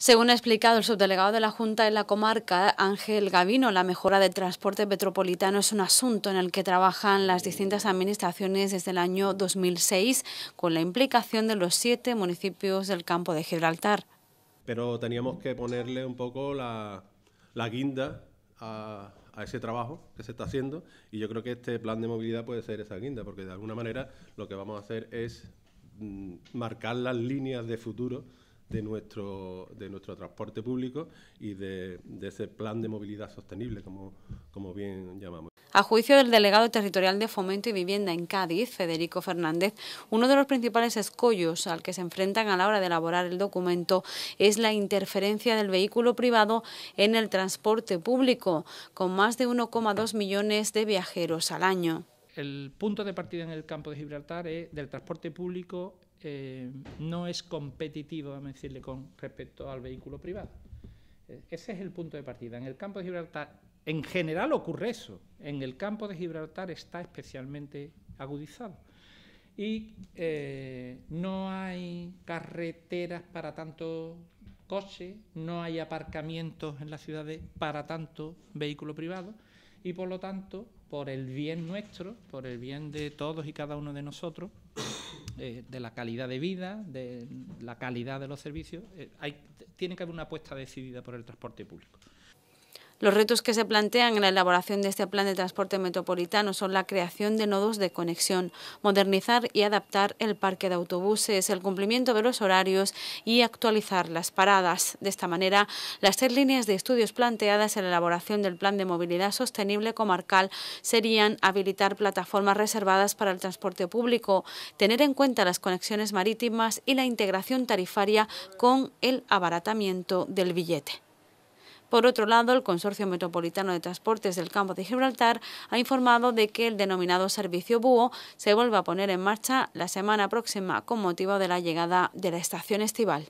Según ha explicado el subdelegado de la Junta en la comarca, Ángel Gavino, la mejora del transporte metropolitano es un asunto en el que trabajan las distintas administraciones desde el año 2006, con la implicación de los siete municipios del campo de Gibraltar. Pero teníamos que ponerle un poco la, la guinda a, ese trabajo que se está haciendo y yo creo que este plan de movilidad puede ser esa guinda, porque de alguna manera lo que vamos a hacer es mm, marcar las líneas de futuro de nuestro, de nuestro transporte público y de, ese plan de movilidad sostenible, como, como bien llamamos. A juicio del delegado territorial de Fomento y Vivienda en Cádiz, Federico Fernández, uno de los principales escollos al que se enfrentan a la hora de elaborar el documento es la interferencia del vehículo privado en el transporte público, con más de 1,2 millones de viajeros al año. El punto de partida en el campo de Gibraltar es del transporte público eh, no es competitivo, vamos a decirle, con respecto al vehículo privado. Eh, ese es el punto de partida. En el campo de Gibraltar, en general ocurre eso. En el campo de Gibraltar está especialmente agudizado. Y eh, no hay carreteras para tanto coche, no hay aparcamientos en las ciudades para tanto vehículo privado. Y por lo tanto, por el bien nuestro, por el bien de todos y cada uno de nosotros, eh, de la calidad de vida, de la calidad de los servicios. Eh, hay, tiene que haber una apuesta decidida por el transporte público. Los retos que se plantean en la elaboración de este plan de transporte metropolitano son la creación de nodos de conexión, modernizar y adaptar el parque de autobuses, el cumplimiento de los horarios y actualizar las paradas. De esta manera, las tres líneas de estudios planteadas en la elaboración del plan de movilidad sostenible comarcal serían habilitar plataformas reservadas para el transporte público, tener en cuenta las conexiones marítimas y la integración tarifaria con el abaratamiento del billete. Por otro lado, el Consorcio Metropolitano de Transportes del Campo de Gibraltar ha informado de que el denominado servicio búho se vuelva a poner en marcha la semana próxima con motivo de la llegada de la estación estival.